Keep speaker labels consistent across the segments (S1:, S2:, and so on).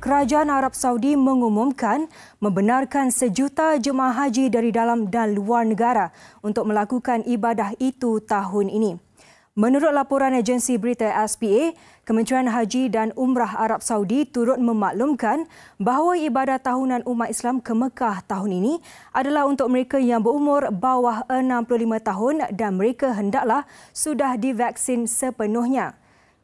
S1: Kerajaan Arab Saudi mengumumkan membenarkan sejuta jemaah haji dari dalam dan luar negara untuk melakukan ibadah itu tahun ini. Menurut laporan agensi berita SPA, Kementerian Haji dan Umrah Arab Saudi turut memaklumkan bahawa ibadah tahunan umat Islam ke Mekah tahun ini adalah untuk mereka yang berumur bawah 65 tahun dan mereka hendaklah sudah divaksin sepenuhnya.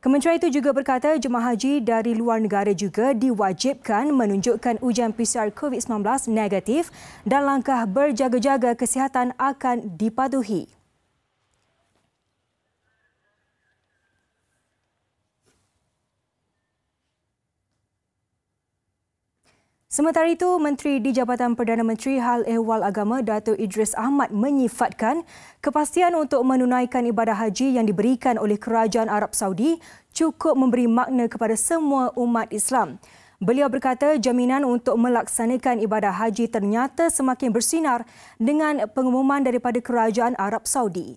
S1: Kementerian itu juga berkata jemaah haji dari luar negara juga diwajibkan menunjukkan ujian PCR COVID-19 negatif dan langkah berjaga-jaga kesihatan akan dipatuhi. Sementara itu, Menteri di Jabatan Perdana Menteri Hal Ehwal Agama Dato Idris Ahmad menyifatkan kepastian untuk menunaikan ibadah haji yang diberikan oleh Kerajaan Arab Saudi cukup memberi makna kepada semua umat Islam. Beliau berkata jaminan untuk melaksanakan ibadah haji ternyata semakin bersinar dengan pengumuman daripada Kerajaan Arab Saudi.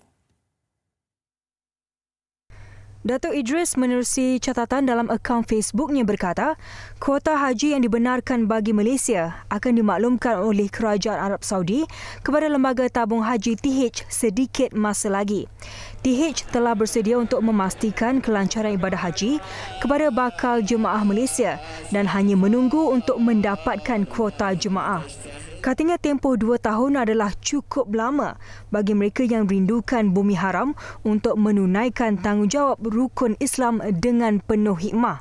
S1: Datuk Idris menerusi catatan dalam akaun Facebooknya berkata, kuota haji yang dibenarkan bagi Malaysia akan dimaklumkan oleh Kerajaan Arab Saudi kepada Lembaga Tabung Haji TH sedikit masa lagi. TH telah bersedia untuk memastikan kelancaran ibadah haji kepada bakal jemaah Malaysia dan hanya menunggu untuk mendapatkan kuota jemaah. Katanya tempoh dua tahun adalah cukup lama bagi mereka yang rindukan bumi haram untuk menunaikan tanggungjawab rukun Islam dengan penuh hikmah.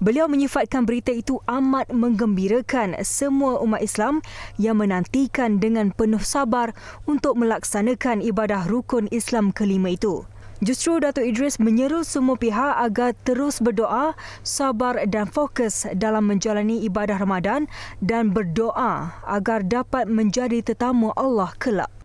S1: Beliau menyifatkan berita itu amat menggembirakan semua umat Islam yang menantikan dengan penuh sabar untuk melaksanakan ibadah rukun Islam kelima itu. Justru Dato Idris menyeru semua pihak agar terus berdoa, sabar dan fokus dalam menjalani ibadah Ramadan dan berdoa agar dapat menjadi tetamu Allah kelak.